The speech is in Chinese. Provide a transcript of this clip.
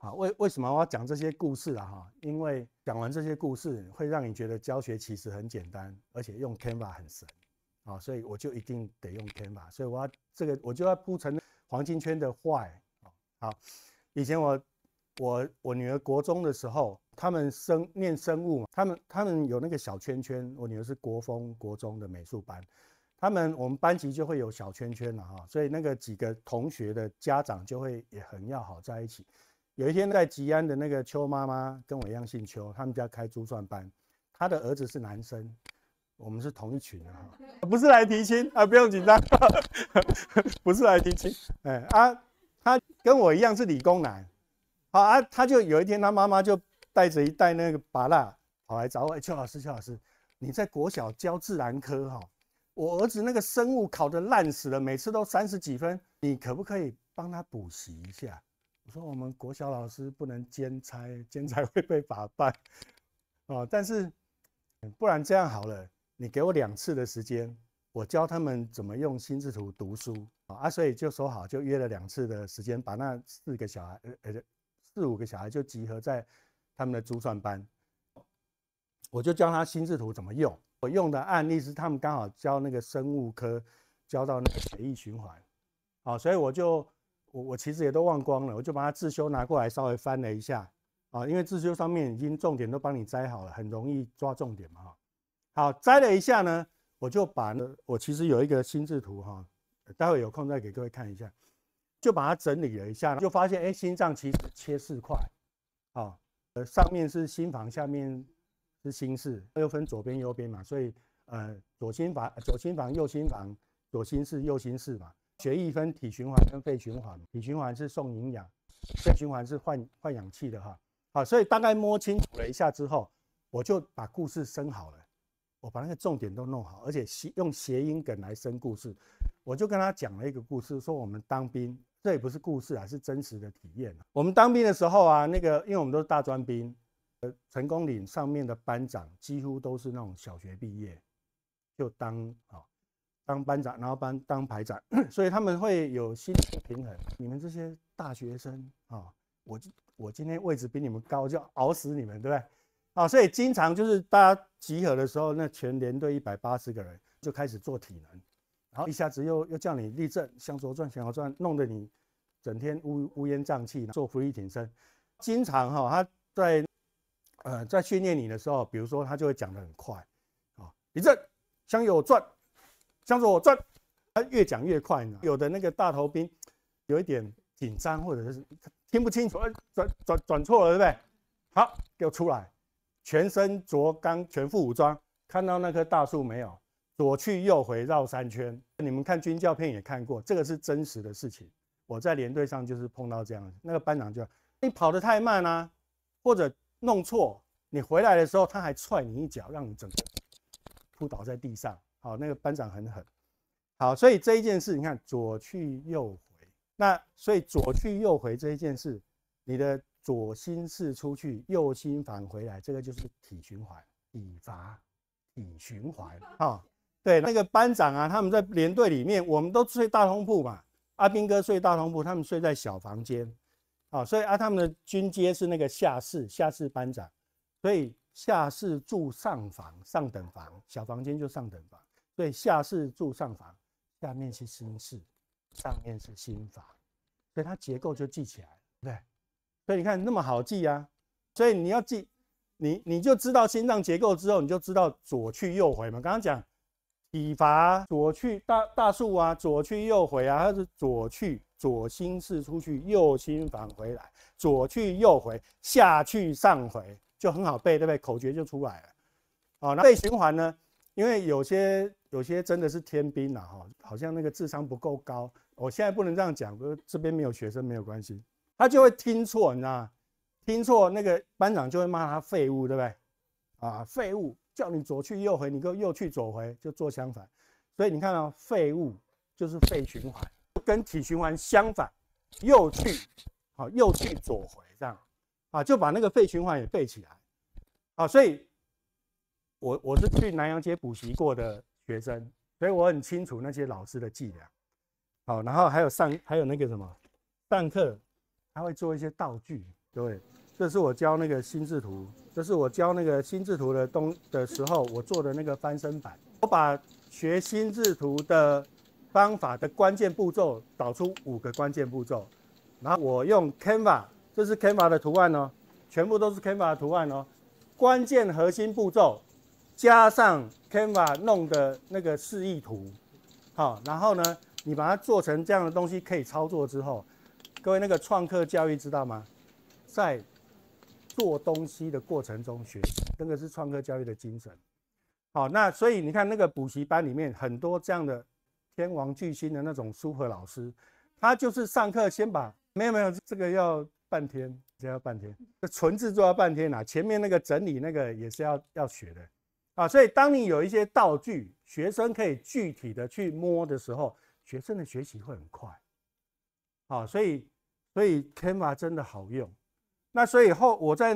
啊，为为什么我要讲这些故事了哈？因为讲完这些故事，会让你觉得教学其实很简单，而且用 Canva 很神啊，所以我就一定得用 Canva，所以我要这个我就要铺成黄金圈的坏啊。好，以前我我我女儿国中的时候，他们生念生物，嘛，他们他们有那个小圈圈。我女儿是国风国中的美术班，他们我们班级就会有小圈圈了哈，所以那个几个同学的家长就会也很要好在一起。有一天，在吉安的那个邱妈妈跟我一样姓邱，他们家开珠算班，他的儿子是男生，我们是同一群的，不是来提亲啊，不用紧张，不是来提亲，哎啊，他跟我一样是理工男，好啊，他就有一天，他妈妈就带着一袋那个芭蜡跑来找我，邱老师，邱老师，你在国小教自然科哈，我儿子那个生物考得烂死了，每次都三十几分，你可不可以帮他补习一下？我说我们国小老师不能兼差，兼差会被法办，哦，但是不然这样好了，你给我两次的时间，我教他们怎么用心智图读书啊，啊，所以就说好，就约了两次的时间，把那四个小孩，呃，四五个小孩就集合在他们的珠算班，我就教他心智图怎么用。我用的案例是他们刚好教那个生物科，教到那个血液循环，啊，所以我就。我我其实也都忘光了，我就把它自修拿过来稍微翻了一下啊，因为自修上面已经重点都帮你摘好了，很容易抓重点嘛。哈。好，摘了一下呢，我就把，我其实有一个心智图哈，待会有空再给各位看一下，就把它整理了一下，就发现哎，心脏其实切四块，啊，呃，上面是心房，下面是心室，又分左边右边嘛，所以呃，左心房、左心房、右心房、左心室、右心室嘛。血液分体循环跟肺循环，体循环是送营养，肺循环是换换氧气的哈。好，所以大概摸清楚了一下之后，我就把故事生好了，我把那个重点都弄好，而且用谐音梗来生故事。我就跟他讲了一个故事，说我们当兵，这也不是故事啊，是真实的体验。我们当兵的时候啊，那个因为我们都是大专兵，呃，成功岭上面的班长几乎都是那种小学毕业就当当班长，然后班当排长，所以他们会有心理平衡。你们这些大学生啊，我我今天位置比你们高，就熬死你们，对不对？啊，所以经常就是大家集合的时候，那全连队一百八十个人就开始做体能，然后一下子又又叫你立正，向左转，向右转，弄得你整天乌乌烟瘴气做做俯卧身。经常哈，他在呃在训练你的时候，比如说他就会讲得很快，啊，立正，向右转。向左转，他越讲越快呢。有的那个大头兵，有一点紧张，或者是听不清楚，转转转错了，对不对？好，给我出来，全身着钢，全副武装，看到那棵大树没有？左去右回，绕三圈。你们看军教片也看过，这个是真实的事情。我在连队上就是碰到这样，那个班长就你跑得太慢啊，或者弄错，你回来的时候他还踹你一脚，让你整个扑倒在地上。好，那个班长很狠。好，所以这一件事，你看左去右回，那所以左去右回这一件事，你的左心室出去，右心返回来，这个就是体循环、体罚，体循环。啊，对，那个班长啊，他们在连队里面，我们都睡大通铺嘛，阿兵哥睡大通铺，他们睡在小房间。啊，所以啊，他们的军阶是那个下士，下士班长，所以下士住上房，上等房，小房间就上等房。所以下室住上房，下面是心室，上面是心房，所以它结构就记起来，对。所以你看那么好记啊，所以你要记，你你就知道心脏结构之后，你就知道左去右回嘛。刚刚讲体罚左去大大树啊，左去右回啊，它是左去左心室出去，右心房回来，左去右回，下去上回就很好背，对不对？口诀就出来了。哦，那背循环呢？因为有些有些真的是天兵了哈，好像那个智商不够高。我现在不能这样讲，我这边没有学生没有关系，他就会听错你知吗？听错那个班长就会骂他废物，对不对？啊，废物叫你左去右回，你又又去左回，就做相反。所以你看到废物就是肺循环，跟体循环相反，右去，好右去左回这样，啊就把那个肺循环也背起来，啊所以，我我是去南洋街补习过的。学生，所以我很清楚那些老师的伎俩。好，然后还有上，还有那个什么，上课他会做一些道具。对，这是我教那个心智图，这是我教那个心智图的东的时候，我做的那个翻身板。我把学心智图的方法的关键步骤导出五个关键步骤，然后我用 Canva，这是 Canva 的图案哦，全部都是 Canva 的图案哦。关键核心步骤加上。可 v a 弄的那个示意图，好，然后呢，你把它做成这样的东西可以操作之后，各位那个创客教育知道吗？在做东西的过程中学，那个是创客教育的精神。好，那所以你看那个补习班里面很多这样的天王巨星的那种书和老师，他就是上课先把没有没有这个要半天，这要半天，这纯制作要半天啊，前面那个整理那个也是要要学的。啊，所以当你有一些道具，学生可以具体的去摸的时候，学生的学习会很快。啊，所以所以 Kiva 真的好用。那所以后我在。